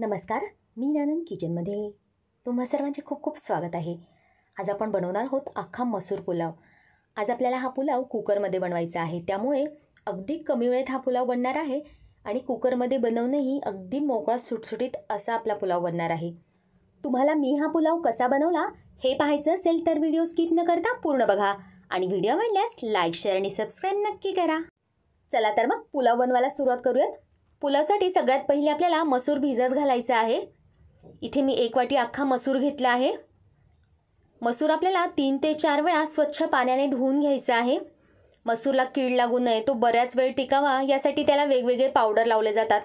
नमस्कार मी नानंद किचनमध्ये तुम्हा सर्वांचे खूप खूप स्वागत आहे आज आपण बनवणार आहोत अख्खा मसूर पुलाव आज आपल्याला हा पुलाव कुकरमध्ये बनवायचा आहे त्यामुळे अगदी कमी वेळेत हा पुलाव बनणार आहे आणि कुकरमध्ये बनवणंही अगदी मोकळा सुटसुटीत असा आपला पुलाव बनणार आहे तुम्हाला मी हा पुलाव कसा बनवला हे पाहायचं असेल तर व्हिडिओ स्किप न करता पूर्ण बघा आणि व्हिडिओ आवडल्यास लाईक शेअर आणि सबस्क्राईब नक्की करा चला तर मग पुलाव बनवायला सुरुवात करूयात पुलासाठी सगळ्यात पहिले आपल्याला मसूर भिजत घालायचं आहे इथे मी एक वाटी अख्खा मसूर घेतला आहे मसूर आपल्याला तीन ते चार वेळा स्वच्छ पाण्याने धुवून घ्यायचा आहे मसूरला कीड लागू नये तो बऱ्याच वेळ टिकावा यासाठी त्याला वेगवेगळे पावडर लावले जातात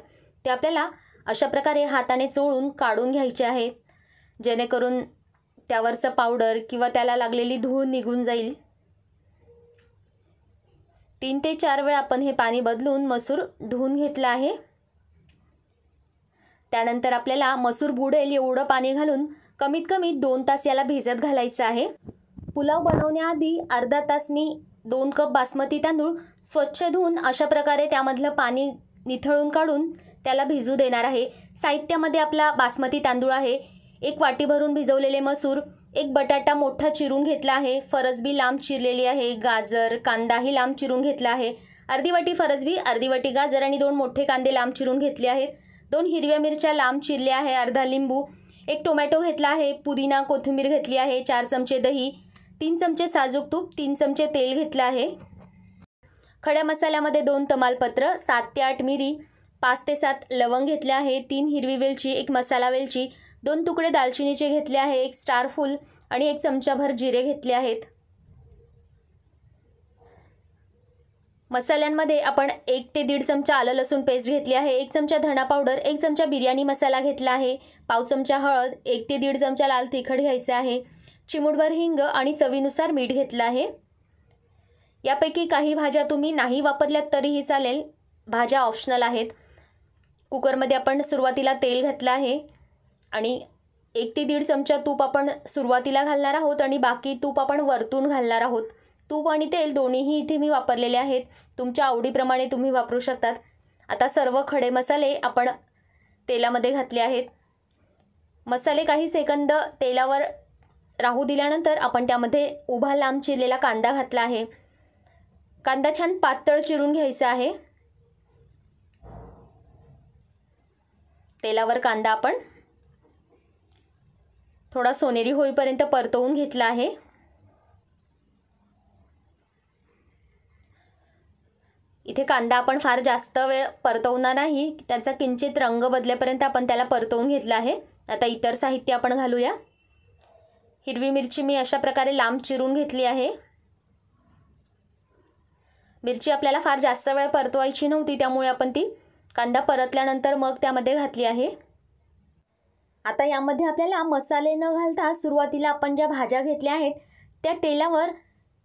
ते आपल्याला अशा प्रकारे हाताने चोळून काढून घ्यायचे आहे जेणेकरून त्यावरचं पावडर किंवा त्याला लागलेली धूळ निघून जाईल तीन ते चार वेळा आपण हे पाणी बदलून मसूर धुवून घेतलं आहे त्यानंतर आपल्याला मसूर बुडेल एवढं पाणी घालून कमीत कमी दोन तास याला भिजत घालायचं आहे पुलाव बनवण्याआधी अर्धा तास मी दोन कप बासमती तांदूळ स्वच्छ धुवून अशा प्रकारे त्यामधलं पाणी निथळून काढून त्याला भिजू देणार आहे साहित्यामध्ये आपला बासमती तांदूळ आहे एक वाटी भरून भिजवलेले मसूर एक बटाटा मोठा चिरून घेतला आहे फरसबी लांब चिरलेली आहे गाजर कांदाही लांब चिरून घेतला आहे अर्धी वाटी फरसबी अर्धी वाटी गाजर आणि दोन मोठे कांदे लांब चिरून घेतले आहेत दोन हिरव्या मिरच्या लांब चिरल्या आहे अर्धा लिंबू एक टोमॅटो घेतला आहे पुदिना कोथिंबीर घेतली आहे चार चमचे दही तीन चमचे साजूक तूप तीन चमचे तेल घेतलं आहे खड्या मसाल्यामध्ये दोन तमालपत्र सात ते आठ मिरी पाच ते सात लवंग घेतले आहे तीन हिरवी वेलची एक मसाला वेलची दोन तुकडे दालचिनीचे घेतले आहे एक स्टार फूल आणि एक चमचाभर जिरे घेतले आहेत मसाल्यांमध्ये आपण एक ते दीड चमचा आलं लसूण पेस्ट घेतली आहे एक चमचा धणा पावडर एक चमचा बिर्याणी मसाला घेतला आहे पाव चमचा हळद एक ते दीड चमचा लाल तिखट घ्यायचं आहे चिमुडभर हिंग आणि चवीनुसार मीठ घेतलं आहे यापैकी काही भाज्या तुम्ही नाही वापरल्यात तरीही चालेल भाज्या ऑप्शनल आहेत कुकरमध्ये आपण सुरुवातीला तेल घातलं आहे आणि एक ते दीड चमचा तूप आपण सुरुवातीला घालणार आहोत आणि बाकी तूप आपण वरतून घालणार आहोत तूप आणि तेल दोन्हीही इथे मी वापरलेले आहेत तुमच्या आवडीप्रमाणे तुम्ही वापरू शकतात आता सर्व खडे मसाले आपण तेलामध्ये घातले आहेत मसाले काही सेकंद तेलावर राहू दिल्यानंतर आपण त्यामध्ये उभा लांब चिरलेला कांदा घातला आहे कांदा छान पातळ चिरून घ्यायचा आहे तेलावर कांदा आपण थोडा सोनेरी होईपर्यंत परतवून घेतला आहे इथे कांदा आपण फार जास्त वेळ परतवणार नाही त्याचा किंचित रंग बदलेपर्यंत आपण त्याला परतवून घेतला आहे आता इतर साहित्य आपण घालूया हिरवी मिरची मी अशा प्रकारे लांब चिरून घेतली आहे मिरची आपल्याला फार जास्त वेळ परतवायची नव्हती त्यामुळे आपण ती कांदा परतल्यानंतर मग त्यामध्ये घातली आहे आता यामध्ये आपल्याला मसाले न घालता सुरुवातीला आपण ज्या भाज्या घेतल्या आहेत त्या तेलावर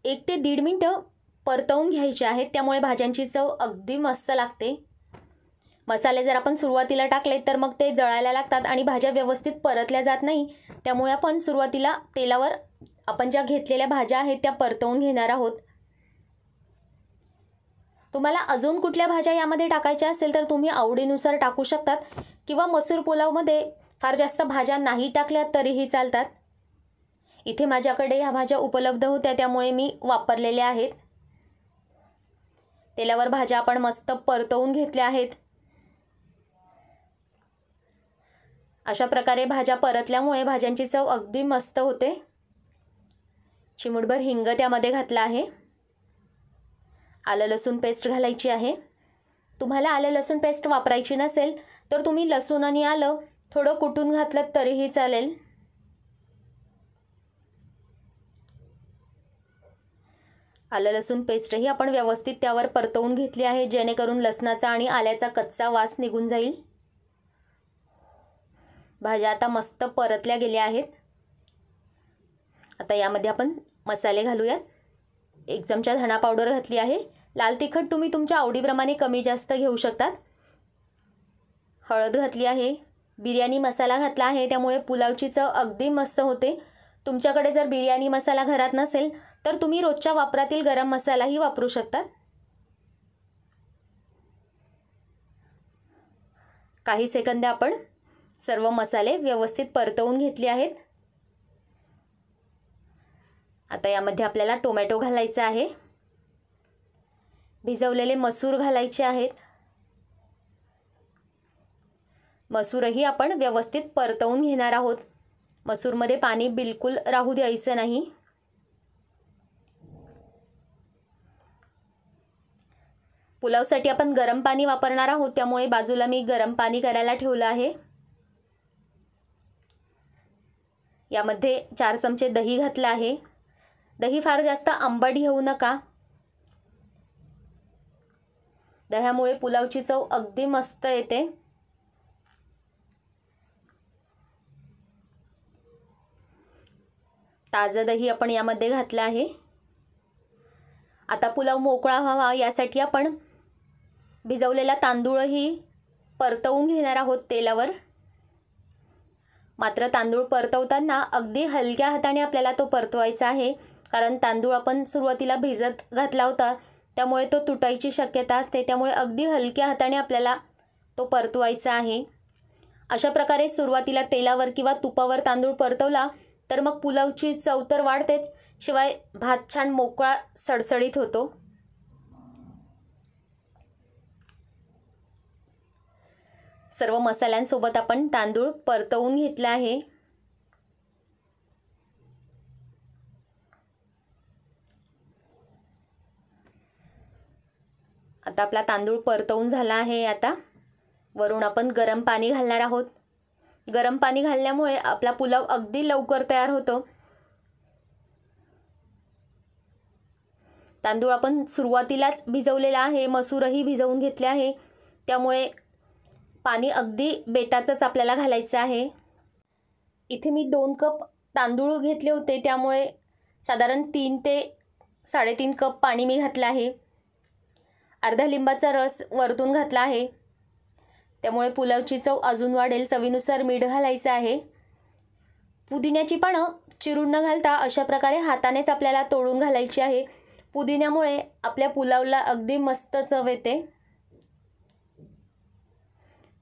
एक ते दीड मिनटं परतवून घ्यायच्या आहेत त्यामुळे भाज्यांची चव अगदी मस्त लागते मसाले जर आपण सुरुवातीला टाकले तर मग ते जळायला लागतात आणि भाज्या व्यवस्थित परतल्या जात नाही त्यामुळे आपण सुरुवातीला तेलावर आपण ज्या घेतलेल्या भाज्या आहेत त्या परतवून घेणार आहोत तुम्हाला अजून कुठल्या भाज्या यामध्ये टाकायच्या असेल तर तुम्ही आवडीनुसार टाकू शकतात किंवा मसूर पुलावमध्ये फार जास्त भाज्या नाही टाकल्या तरीही चालतात इथे माझ्याकडे ह्या भाज्या उपलब्ध होत्या त्यामुळे मी वापरलेल्या आहेत तेलावर भाज्या आपण मस्त परतवून घेतल्या आहेत अशा प्रकारे भाज्या परतल्यामुळे भाज्यांची चव अगदी मस्त होते चिमुटभर हिंग त्यामध्ये घातला आहे आलं लसूण पेस्ट घालायची आहे तुम्हाला आलं लसूण पेस्ट वापरायची नसेल तर तुम्ही लसूण आणि आलं थोडं कुटून घातलं तरीही चालेल आलं लसूण पेस्ट ही आपण व्यवस्थित त्यावर परतवून घेतली आहे जेणेकरून लसणाचा आणि आल्याचा कच्चा वास निघून जाईल भाज्या आता मस्त परतल्या गेल्या आहेत आता यामध्ये आपण मसाले घालूयात एक चमचा धणा पावडर घातली आहे लाल तिखट तुम्ही तुमच्या आवडीप्रमाणे कमी जास्त घेऊ शकतात हळद घातली आहे बिर्याणी मसाला घातला आहे त्यामुळे पुलावची चव अगदी मस्त होते तुमच्याकडे जर बिर्याणी मसाला घरात नसेल तर तुम्ही रोजच्या वापरातील गरम मसालाही वापरू शकतात काही सेकंद आपण सर्व मसाले व्यवस्थित परतवून घेतले आहेत आता यामध्ये आपल्याला टोमॅटो घालायचा आहे भिजवलेले मसूर घालायचे आहेत मसूरही आपण व्यवस्थित परतवून घेणार आहोत मसूरमध्ये पाणी बिलकुल राहू द्यायचं नाही पुलावसाठी आपण गरम पाणी वापरणार आहोत त्यामुळे बाजूला मी गरम पाणी करायला ठेवलं आहे यामध्ये चार चमचे दही घातलं आहे दही फार जास्त आंबट घेऊ नका दह्यामुळे पुलावची चव अगदी मस्त येते ताजं दही आपण यामध्ये घातलं आहे आता पुलाव मोकळा व्हावा यासाठी आपण भिजवलेला तांदूळही परतवून घेणार आहोत तेलावर मात्र तांदूळ परतवताना अगदी हलक्या हाताने आपल्याला तो परतवायचा आहे कारण तांदूळ आपण सुरुवातीला भिजत घातला होता त्यामुळे तो तुटायची शक्यता असते त्यामुळे अगदी हलक्या हाताने आपल्याला तो परतवायचा आहे अशा प्रकारे सुरुवातीला तेलावर किंवा तुपावर तांदूळ परतवला तर मग पुलावची चव तर वाढतेच शिवाय भात छान मोकळा सडसडीत होतो सर्व मसाल्यांसोबत आपण तांदूळ परतवून घेतला आहे आता आपला तांदूळ परतवून झाला आहे आता वरून आपण गरम पाणी घालणार आहोत गरम पाणी घालण्यामुळे आपला पुलाव अगदी लवकर तयार होतो तांदूळ आपण सुरुवातीलाच भिजवलेला आहे मसूरही भिजवून घेतले आहे त्यामुळे पाणी अगदी बेताचंच आपल्याला घालायचं आहे इथे मी दोन कप तांदूळ घेतले होते त्यामुळे साधारण तीन ते साडेतीन कप पाणी मी घातलं आहे अर्धा लिंबाचा रस वरतून घातला आहे त्यामुळे पुलावची चव अजून वाढेल चवीनुसार मीठ घालायचं आहे पुदिन्याची पानं चिरून न घालता अशा प्रकारे हातानेच आपल्याला तोडून घालायची आहे पुदिन्यामुळे आपल्या पुलावला अगदी मस्त चव येते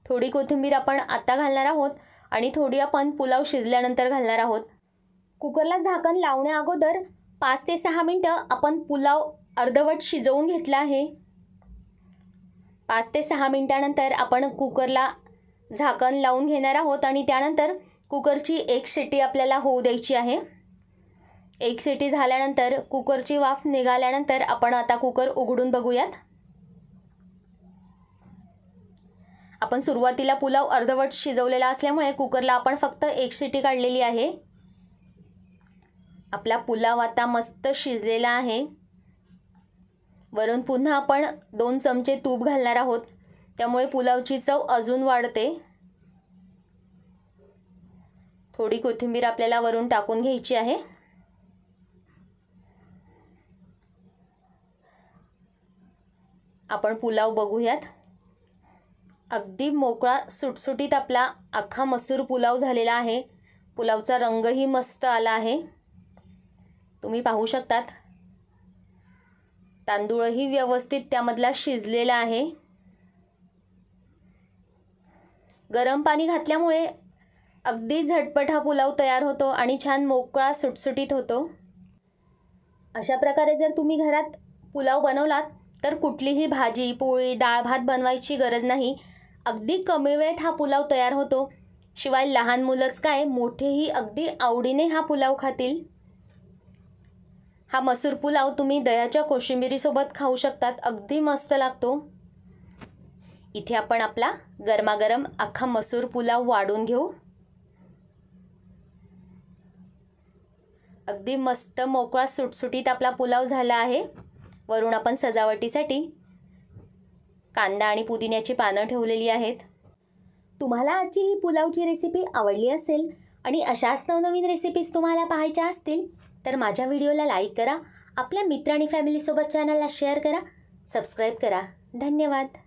थोडी कोथिंबीर आपण आता घालणार आहोत आणि थोडी आपण पुलाव शिजल्यानंतर घालणार आहोत कुकरला झाकण लावण्या अगोदर पाच ते सहा मिनटं आपण पुलाव अर्धवट शिजवून घेतला आहे पाच ते सहा मिनटानंतर आपण कुकरला झाकण लावून घेणार आहोत आणि त्यानंतर कुकरची एक शिटी आपल्याला होऊ द्यायची आहे एक शिटी झाल्यानंतर कुकरची वाफ निघाल्यानंतर आपण आता कुकर उघडून बघूयात आपण सुरुवातीला पुलाव अर्धवट शिजवलेला असल्यामुळे कुकरला आपण फक्त एक शिटी काढलेली आहे आपला पुलाव आता मस्त शिजलेला आहे वरून पुन्हा आपण दोन चमचे तूप घालणार आहोत त्यामुळे पुलावची चव अजून वाढते थोडी कोथिंबीर आपल्याला वरून टाकून घ्यायची आहे आपण पुलाव बघूयात अगदी मोकळा सुटसुटीत आपला अख्खा मसूर पुलाव झालेला आहे पुलावचा रंगही मस्त आला आहे तुम्ही पाहू शकतात तांदूळही व्यवस्थित त्यामधला शिजलेला आहे गरम पाणी घातल्यामुळे अगदी झटपट हा पुलाव तयार होतो आणि छान मोकळा सुटसुटीत होतो अशा प्रकारे जर तुम्ही घरात पुलाव बनवलात तर कुठलीही भाजी पोळी डाळ भात बनवायची गरज नाही अगदी कमी वेळेत हा पुलाव तयार होतो शिवाय लहान मुलंच काय मोठेही अगदी आवडीने हा पुलाव खातील हा मसूर पुलाव तुम्ही दह्याच्या कोशिंबिरीसोबत खाऊ शकतात अगदी मस्त लागतो इथे आपण आपला गरमागरम अख्खा मसूर पुलाव वाढून घेऊ अगदी मस्त मोकळा सुटसुटीत आपला पुलाव झाला आहे वरून आपण सजावटीसाठी कांदा आणि पुदिन्याची पानं ठेवलेली आहेत तुम्हाला आजची ही पुलावची रेसिपी आवडली असेल आणि अशाच नवनवीन रेसिपीज तुम्हाला पाहायच्या असतील तर माझ्या व्हिडिओला लाईक करा आपल्या मित्र आणि फॅमिलीसोबत चॅनलला शेअर करा सबस्क्राईब करा धन्यवाद